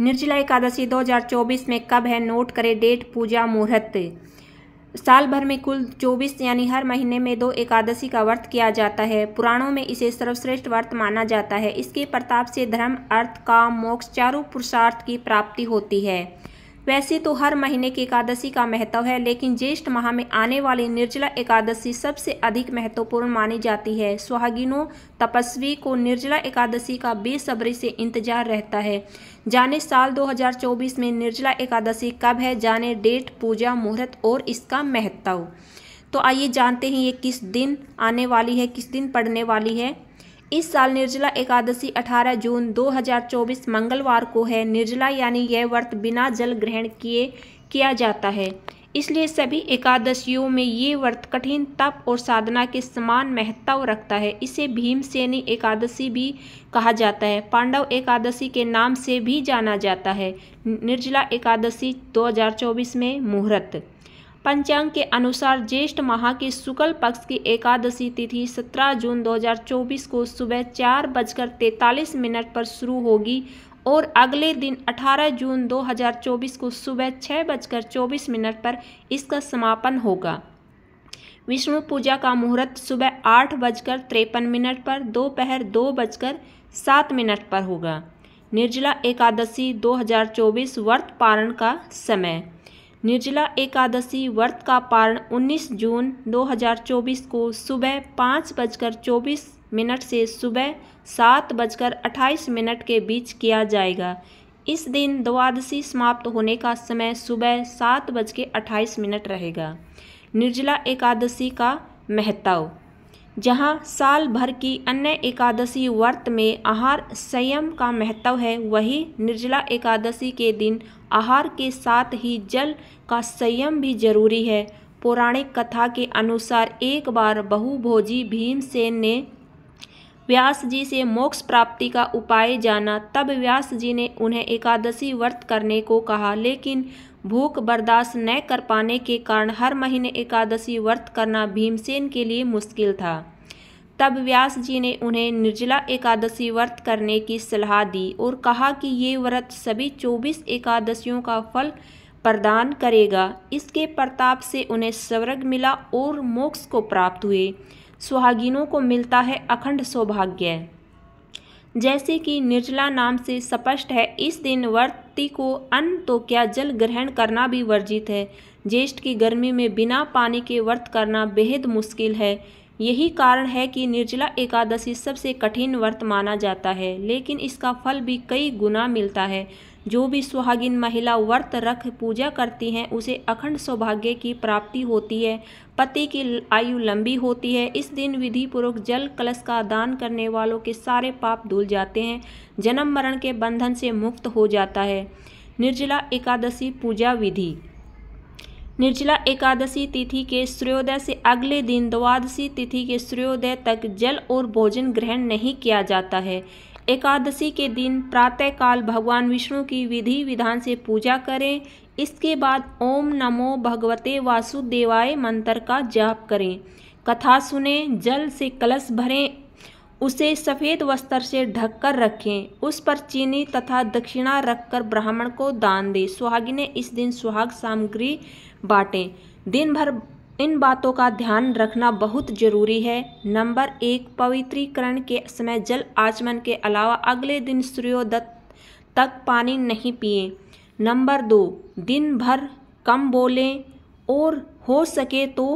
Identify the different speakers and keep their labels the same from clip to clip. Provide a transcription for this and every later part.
Speaker 1: निर्जला एकादशी 2024 में कब है नोट करें डेट पूजा मुहूर्त साल भर में कुल 24 यानी हर महीने में दो एकादशी का व्रत किया जाता है पुराणों में इसे सर्वश्रेष्ठ व्रत माना जाता है इसके प्रताप से धर्म अर्थ काम मोक्ष चारों पुरुषार्थ की प्राप्ति होती है वैसे तो हर महीने की एकादशी का महत्व है लेकिन ज्येष्ठ माह में आने वाली निर्जला एकादशी सबसे अधिक महत्वपूर्ण मानी जाती है सुहागिनों तपस्वी को निर्जला एकादशी का बेसब्री से इंतजार रहता है जाने साल 2024 में निर्जला एकादशी कब है जाने डेट पूजा मुहूर्त और इसका महत्व तो आइए जानते हैं ये किस दिन आने वाली है किस दिन पढ़ने वाली है इस साल निर्जला एकादशी 18 जून 2024 मंगलवार को है निर्जला यानी यह व्रत बिना जल ग्रहण किए किया जाता है इसलिए सभी एकादशियों में ये व्रत कठिन तप और साधना के समान महत्व रखता है इसे भीमसेनी एकादशी भी कहा जाता है पांडव एकादशी के नाम से भी जाना जाता है निर्जला एकादशी 2024 में मुहूर्त पंचांग के अनुसार ज्येष्ठ माह की शुक्ल पक्ष की एकादशी तिथि 17 जून 2024 को सुबह चार बजकर तैंतालीस मिनट पर शुरू होगी और अगले दिन 18 जून 2024 को सुबह छः बजकर चौबीस मिनट पर इसका समापन होगा विष्णु पूजा का मुहूर्त सुबह आठ बजकर तिरपन मिनट पर दोपहर दो, दो बजकर सात मिनट पर होगा निर्जला एकादशी 2024 व्रत पारण का समय निर्जला एकादशी व्रत का पारण 19 जून 2024 को सुबह पाँच बजकर चौबीस मिनट से सुबह सात बजकर अट्ठाईस मिनट के बीच किया जाएगा इस दिन द्वादशी समाप्त होने का समय सुबह सात बज के अट्ठाईस मिनट रहेगा निर्जला एकादशी का महत्व जहाँ साल भर की अन्य एकादशी व्रत में आहार संयम का महत्व है वही निर्जला एकादशी के दिन आहार के साथ ही जल का संयम भी जरूरी है पौराणिक कथा के अनुसार एक बार बहुभोजी भीमसेन ने व्यास जी से मोक्ष प्राप्ति का उपाय जाना तब व्यास जी ने उन्हें एकादशी व्रत करने को कहा लेकिन भूख बर्दाश्त न कर पाने के कारण हर महीने एकादशी व्रत करना भीमसेन के लिए मुश्किल था तब व्यास जी ने उन्हें निर्जला एकादशी व्रत करने की सलाह दी और कहा कि ये व्रत सभी चौबीस एकादशियों का फल प्रदान करेगा इसके प्रताप से उन्हें स्वर्ग मिला और मोक्ष को प्राप्त हुए सुहागिनों को मिलता है अखंड सौभाग्य जैसे कि निर्जला नाम से स्पष्ट है इस दिन वर्ती को अन्न तो क्या जल ग्रहण करना भी वर्जित है ज्येष्ठ की गर्मी में बिना पानी के व्रत करना बेहद मुश्किल है यही कारण है कि निर्जला एकादशी सबसे कठिन व्रत माना जाता है लेकिन इसका फल भी कई गुना मिलता है जो भी सुहागिन महिला व्रत रख पूजा करती हैं उसे अखंड सौभाग्य की प्राप्ति होती है पति की आयु लंबी होती है इस दिन विधि पूर्वक जल कलश का दान करने वालों के सारे पाप धुल जाते हैं जन्म मरण के बंधन से मुक्त हो जाता है निर्जला एकादशी पूजा विधि निर्जला एकादशी तिथि के सूर्योदय से अगले दिन द्वादशी तिथि के सूर्योदय तक जल और भोजन ग्रहण नहीं किया जाता है एकादशी के दिन प्रातःकाल भगवान विष्णु की विधि विधान से पूजा करें इसके बाद ओम नमो भगवते वासुदेवाय मंत्र का जाप करें कथा सुने जल से कलश भरें उसे सफ़ेद वस्त्र से ढककर रखें उस पर चीनी तथा दक्षिणा रखकर ब्राह्मण को दान दें सुहागिने इस दिन सुहाग सामग्री बांटें दिन भर इन बातों का ध्यान रखना बहुत जरूरी है नंबर एक पवित्रीकरण के समय जल आचमन के अलावा अगले दिन सूर्योदय तक पानी नहीं पिए नंबर दो दिन भर कम बोलें और हो सके तो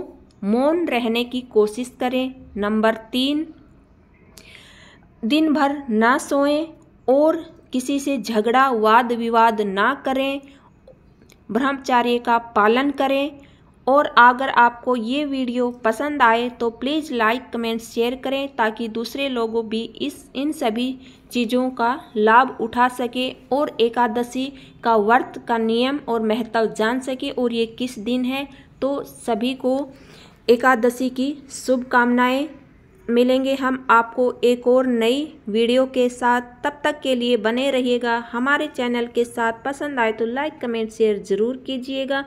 Speaker 1: मौन रहने की कोशिश करें नंबर तीन दिन भर ना सोएं और किसी से झगड़ा वाद विवाद ना करें ब्रह्मचार्य का पालन करें और अगर आपको ये वीडियो पसंद आए तो प्लीज़ लाइक कमेंट शेयर करें ताकि दूसरे लोगों भी इस इन सभी चीज़ों का लाभ उठा सके और एकादशी का व्रत का नियम और महत्व जान सके और ये किस दिन है तो सभी को एकादशी की शुभकामनाएँ मिलेंगे हम आपको एक और नई वीडियो के साथ तब तक के लिए बने रहिएगा हमारे चैनल के साथ पसंद आए तो लाइक कमेंट शेयर ज़रूर कीजिएगा